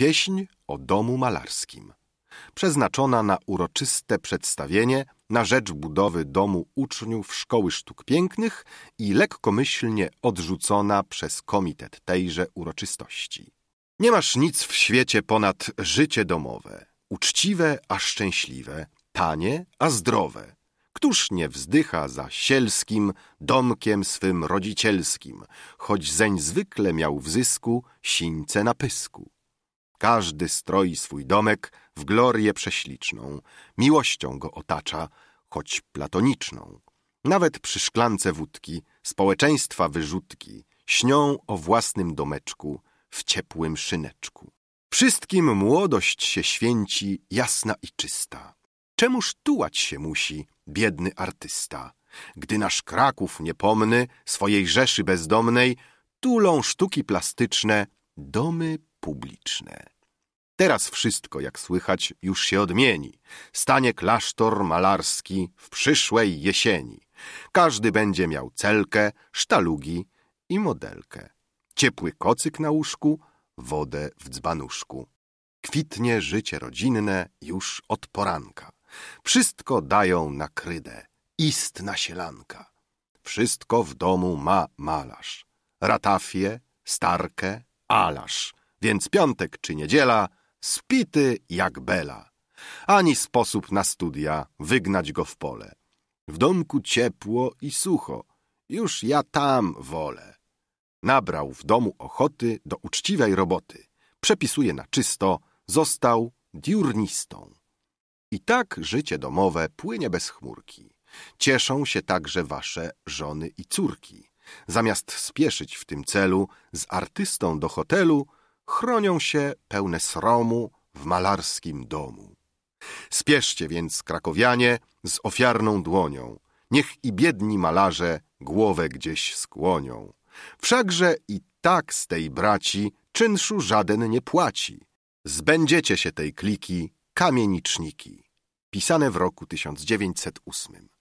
Pieśń o domu malarskim, przeznaczona na uroczyste przedstawienie na rzecz budowy domu uczniów Szkoły Sztuk Pięknych i lekkomyślnie odrzucona przez komitet tejże uroczystości. Nie masz nic w świecie ponad życie domowe, uczciwe a szczęśliwe, tanie a zdrowe. Któż nie wzdycha za sielskim domkiem swym rodzicielskim, choć zeń zwykle miał w zysku sińce na pysku? Każdy stroi swój domek w glorię prześliczną, miłością go otacza, choć platoniczną. Nawet przy szklance wódki, społeczeństwa wyrzutki, śnią o własnym domeczku w ciepłym szyneczku. Wszystkim młodość się święci, jasna i czysta. Czemuż tułać się musi biedny artysta, gdy nasz Kraków niepomny swojej rzeszy bezdomnej tulą sztuki plastyczne domy publiczne. Teraz wszystko, jak słychać, już się odmieni. Stanie klasztor malarski w przyszłej jesieni. Każdy będzie miał celkę, sztalugi i modelkę. Ciepły kocyk na łóżku, wodę w dzbanuszku. Kwitnie życie rodzinne już od poranka. Wszystko dają na krydę, istna sielanka. Wszystko w domu ma malarz. Ratafie, starkę, alasz. Więc piątek czy niedziela, spity jak bela. Ani sposób na studia wygnać go w pole. W domku ciepło i sucho, już ja tam wolę. Nabrał w domu ochoty do uczciwej roboty. Przepisuje na czysto, został diurnistą. I tak życie domowe płynie bez chmurki. Cieszą się także wasze żony i córki. Zamiast spieszyć w tym celu, z artystą do hotelu – chronią się pełne sromu w malarskim domu. Spieszcie więc, krakowianie, z ofiarną dłonią, niech i biedni malarze głowę gdzieś skłonią. Wszakże i tak z tej braci czynszu żaden nie płaci. Zbędziecie się tej kliki, kamieniczniki. Pisane w roku 1908.